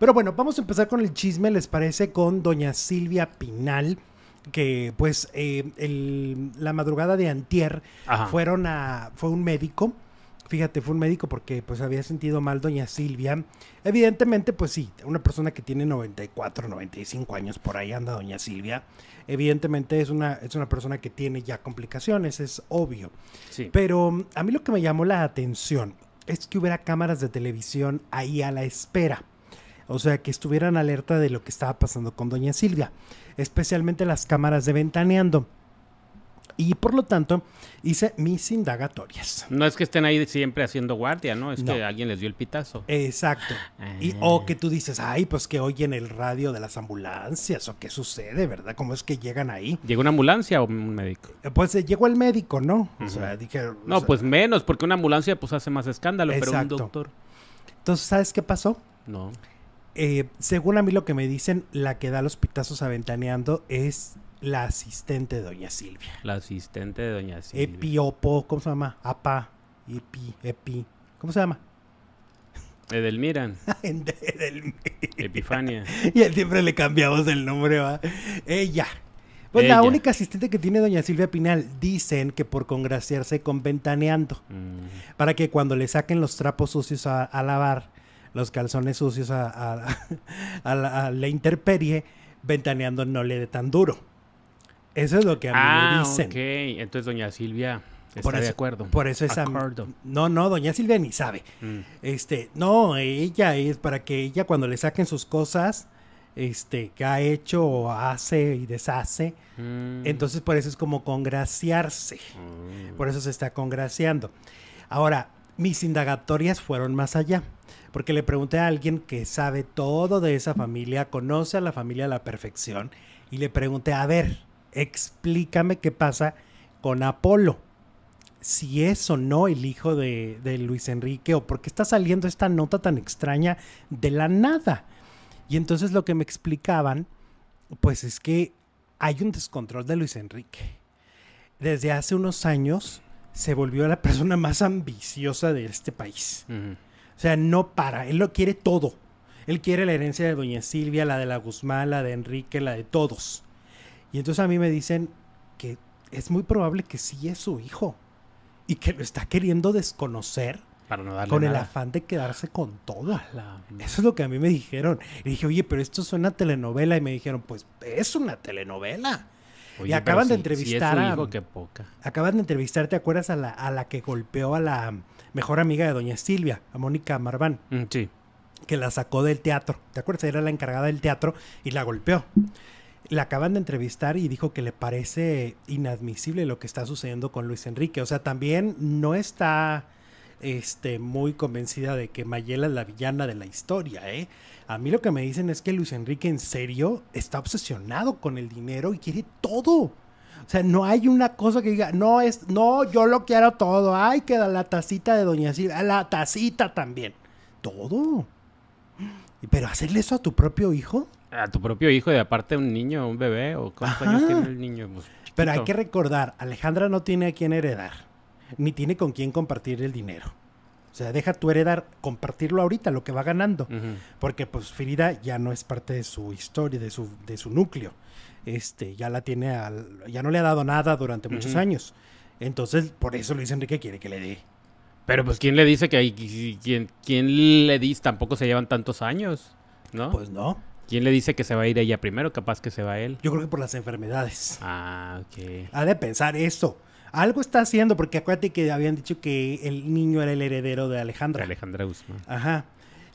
Pero bueno, vamos a empezar con el chisme, ¿les parece? Con doña Silvia Pinal que pues eh, la madrugada de antier fueron a fue un médico fíjate fue un médico porque pues había sentido mal doña Silvia evidentemente pues sí una persona que tiene 94 95 años por ahí anda doña Silvia evidentemente es una es una persona que tiene ya complicaciones es obvio sí. pero a mí lo que me llamó la atención es que hubiera cámaras de televisión ahí a la espera o sea, que estuvieran alerta de lo que estaba pasando con doña Silvia, especialmente las cámaras de ventaneando. Y por lo tanto, hice mis indagatorias. No es que estén ahí siempre haciendo guardia, ¿no? Es que alguien les dio el pitazo. Exacto. Y, ah. o que tú dices, ay, pues que oyen el radio de las ambulancias, o qué sucede, ¿verdad? ¿Cómo es que llegan ahí? ¿Llegó una ambulancia o un médico? Eh, pues eh, llegó el médico, ¿no? O sea, dijeron. no, pues menos, porque una ambulancia pues hace más escándalo, pero un doctor. Entonces, ¿sabes qué pasó? No. Eh, según a mí lo que me dicen, la que da los pitazos aventaneando es la asistente de Doña Silvia. La asistente de Doña Silvia. Epiopo, ¿cómo se llama? Apa, Epi, Epi. ¿Cómo se llama? Edelmiran. Epifania. Y él siempre le cambiamos el nombre, va. Ella. Pues la única asistente que tiene doña Silvia Pinal, dicen que por congraciarse con Ventaneando, mm. para que cuando le saquen los trapos sucios a lavar, los calzones sucios a, a, la, interperie, ventaneando no le dé tan duro. Eso es lo que a mí me ah, dicen. ok. Entonces, doña Silvia está de acuerdo. Por eso es... mí No, no, doña Silvia ni sabe. Mm. Este, no, ella es para que ella cuando le saquen sus cosas, este, que ha hecho o hace y deshace. Mm. Entonces, por eso es como congraciarse. Mm. Por eso se está congraciando. Ahora, mis indagatorias fueron más allá porque le pregunté a alguien que sabe todo de esa familia, conoce a la familia a la perfección, y le pregunté, a ver, explícame qué pasa con Apolo, si es o no el hijo de, Luis Enrique, o por qué está saliendo esta nota tan extraña de la nada. Y entonces lo que me explicaban, pues es que hay un descontrol de Luis Enrique. Desde hace unos años se volvió la persona más ambiciosa de este país. O sea, no para. Él lo quiere todo. Él quiere la herencia de Doña Silvia, la de la Guzmán, la de Enrique, la de todos. Y entonces a mí me dicen que es muy probable que sí es su hijo y que lo está queriendo desconocer con el afán de quedarse con toda La... Eso es lo que a mí me dijeron. Y dije, oye, pero esto es una telenovela. Y me dijeron, pues es una telenovela y acaban de entrevistar poca. Acaban de entrevistar, ¿te acuerdas a la, a la que golpeó a la mejor amiga de doña Silvia, a Mónica Marván? Mm, sí. Que la sacó del teatro. ¿Te acuerdas? Era la encargada del teatro y la golpeó. La acaban de entrevistar y dijo que le parece inadmisible lo que está sucediendo con Luis Enrique. O sea, también no está este, muy convencida de que Mayela es la villana de la historia, ¿eh? A mí lo que me dicen es que Luis Enrique en serio está obsesionado con el dinero y quiere todo. O sea, no hay una cosa que diga, no, es, no, yo lo quiero todo. Ay, queda la tacita de Doña Silvia, la tacita también. Todo. Pero hacerle eso a tu propio hijo. A tu propio hijo y aparte un niño, un bebé, o cuántos tiene el niño. Pues, pero hay que recordar, Alejandra no tiene a quién heredar ni tiene con quién compartir el dinero. O sea, deja tu heredar, compartirlo ahorita, lo que va ganando. Porque pues Frida ya no es parte de su historia, de su, de su núcleo. Este, ya la tiene al, ya no le ha dado nada durante muchos años. Entonces, por eso Luis Enrique quiere que le dé. Pero pues quién le dice que hay quién, quién le dice tampoco se llevan tantos años, ¿no? Pues no. ¿Quién le dice que se va a ir ella primero? Capaz que se va él. Yo creo que por las enfermedades. Ah, ok. Ha de pensar eso. Algo está haciendo, porque acuérdate que habían dicho que el niño era el heredero de Alejandra. Alejandra Guzmán. Ajá.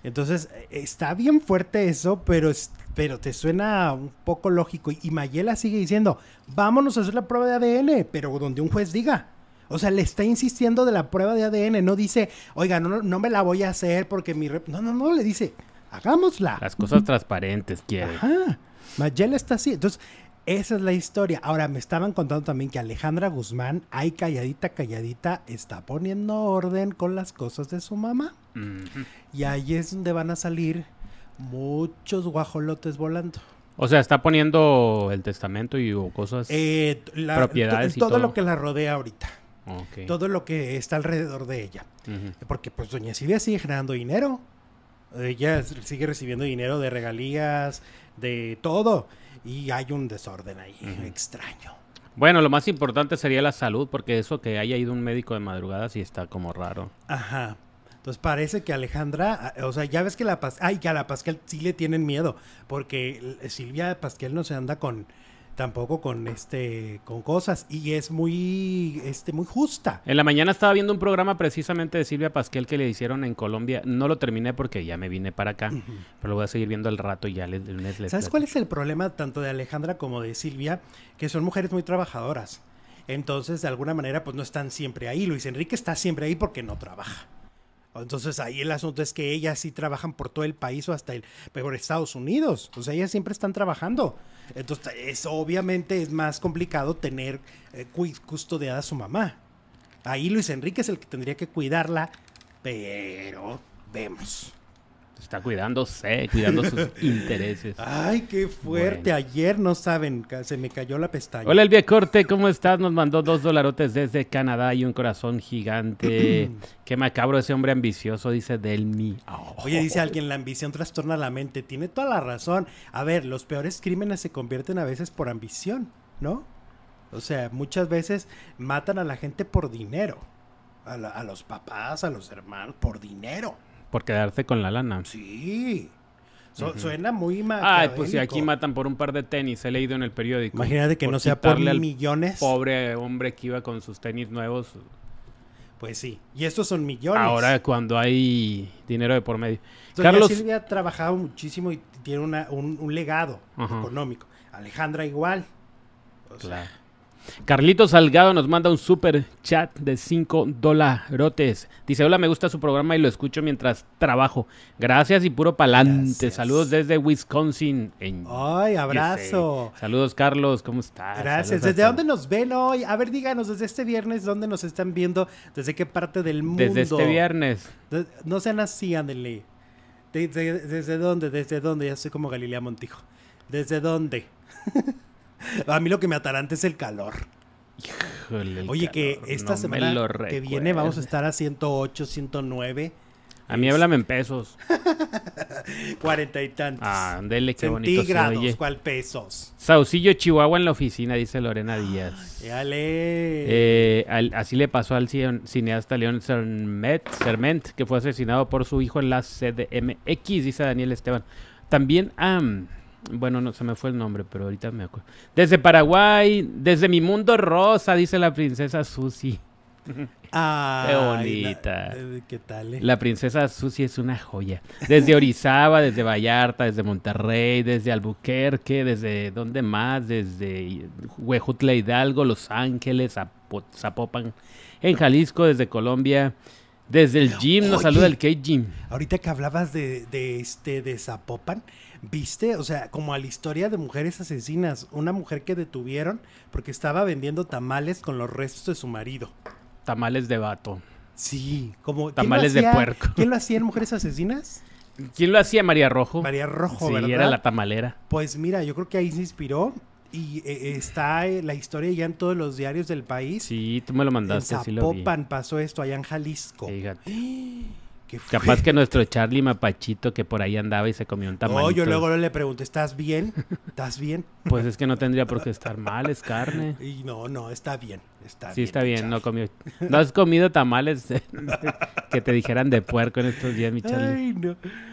Entonces, eh, está bien fuerte eso, pero, pero te suena un poco lógico. Y Mayela sigue diciendo, vámonos a hacer la prueba de ADN, pero donde un juez diga. O sea, le está insistiendo de la prueba de ADN, no dice, oiga, no, no me la voy a hacer porque mi... no, no, no, le dice, hagámosla. Las cosas transparentes quiere. Ajá. Mayela está así. Entonces, esa es la historia. Ahora, me estaban contando también que Alejandra Guzmán, ahí calladita, calladita, está poniendo orden con las cosas de su mamá. Y ahí es donde van a salir muchos guajolotes volando. O sea, está poniendo el testamento y cosas, eh, la, propiedades y todo, todo lo que la rodea ahorita. Todo lo que está alrededor de ella. Porque pues doña Silvia sigue generando dinero. Ella sigue recibiendo dinero de regalías, de todo. Y hay un desorden ahí, extraño. Bueno, lo más importante sería la salud, porque eso que haya ido un médico de madrugada sí está como raro. Ajá. Entonces parece que Alejandra, ah, o sea, ya ves que la ay, que a la Pascal sí le tienen miedo, porque Silvia Pascal no se anda con, tampoco con este con cosas y es muy este muy justa. En la mañana estaba viendo un programa precisamente de Silvia Pasquel que le hicieron en Colombia, no lo terminé porque ya me vine para acá, pero lo voy a seguir viendo al rato y ya les, les, ¿Sabes cuál es el problema tanto de Alejandra como de Silvia? Que son mujeres muy trabajadoras. Entonces, de alguna manera pues no están siempre ahí. Luis Enrique está siempre ahí porque no trabaja. Entonces ahí el asunto es que ellas sí trabajan por todo el país o hasta el peor Estados Unidos. O sea, ellas siempre están trabajando. Entonces, obviamente es más complicado tener eh, custodiada a su mamá. Ahí Luis Enrique es el que tendría que cuidarla, pero vemos. Está cuidándose, cuidando sus intereses. Ay, qué fuerte. Ayer no saben, se me cayó la pestaña. Hola, Elvia Corte, ¿cómo estás? Nos mandó dos dolarotes desde Canadá y un corazón gigante. qué macabro ese hombre ambicioso, dice Delmi. Oh. Oye, dice alguien, la ambición trastorna la mente. Tiene toda la razón. A ver, los peores crímenes se convierten a veces por ambición, ¿no? O sea, muchas veces matan a la gente por dinero. a, a los papás, a los hermanos, por dinero. Por quedarse con la lana. Sí. Suena muy mal. Ah, pues si aquí matan por un par de tenis, he leído en el periódico. Imagínate que no sea por millones. Pobre hombre que iba con sus tenis nuevos. Pues sí. Y estos son millones. Ahora cuando hay dinero de por medio. Carlos Carlos Silvia ha trabajado muchísimo y tiene un, legado económico. Alejandra igual. claro. Carlito Salgado nos manda un super chat de 5 dolarotes. Dice, hola, me gusta su programa y lo escucho mientras trabajo. Gracias y puro palante. Saludos desde Wisconsin. ¡Ay, abrazo! Saludos, Carlos, ¿cómo estás? Gracias. ¿Desde dónde nos ven hoy? A ver, díganos, desde este viernes, ¿dónde nos están viendo? ¿Desde qué parte del mundo? Desde este viernes. no sean así, Ándele. ¿Desde dónde? ¿Desde dónde? Ya soy como Galilea Montijo. ¿Desde dónde? A mí lo que me atarante es el calor. Híjole, Oye, que esta semana que viene vamos a estar a 108, 109. A mí háblame en pesos. Cuarenta y tantos. Ah, andele, qué Centígrados, ¿cuál pesos? Saucillo, Chihuahua en la oficina, dice Lorena Díaz. Dale. Eh, así le pasó al cineasta León Serment que fue asesinado por su hijo en la CDMX, dice Daniel Esteban. También, a bueno, no se me fue el nombre, pero ahorita me acuerdo. Desde Paraguay, desde mi mundo rosa, dice la princesa Susi. Ah, Qué bonita. Eh, ¿Qué tal? Eh? La princesa Susi es una joya. Desde Orizaba, desde Vallarta, desde Monterrey, desde Albuquerque, desde donde más, desde Huejutla Hidalgo, Los Ángeles, Zapopan, en Jalisco, desde Colombia, desde el gym nos saluda el Kate Gym. Ahorita que hablabas de, este de Zapopan, ¿viste? O sea, como a la historia de mujeres asesinas, una mujer que detuvieron porque estaba vendiendo tamales con los restos de su marido. Tamales de vato. Sí, como tamales de puerco. ¿Quién lo hacía en Mujeres Asesinas? ¿Quién lo hacía? María Rojo. María Rojo, sí, era la tamalera. Pues mira, yo creo que ahí se inspiró y eh, está eh, la historia ya en todos los diarios del país. Sí, tú me lo mandaste. En Zapopan pasó esto, allá en Jalisco. Capaz que nuestro Charlie Mapachito que por ahí andaba y se comió un tamalito. No, yo luego le pregunté, ¿estás bien? ¿Estás bien? Pues es que no tendría por qué estar mal, es carne. Y no, no, está bien, está sí, está bien, no comió. No has comido tamales que te dijeran de puerco en estos días, mi Charlie. no.